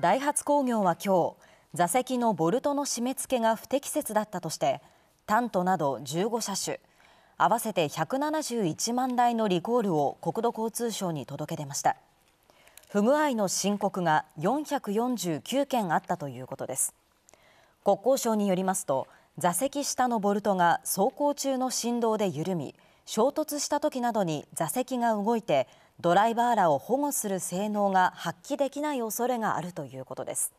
ダイハツ工業は今日座席のボルトの締め付けが不適切だったとしてタントなど15車種合わせて171万台のリコールを国土交通省に届け出ました不具合の申告が449件あったということです国交省によりますと座席下のボルトが走行中の振動で緩み衝突した時などに座席が動いてドライバーらを保護する性能が発揮できない恐れがあるということです。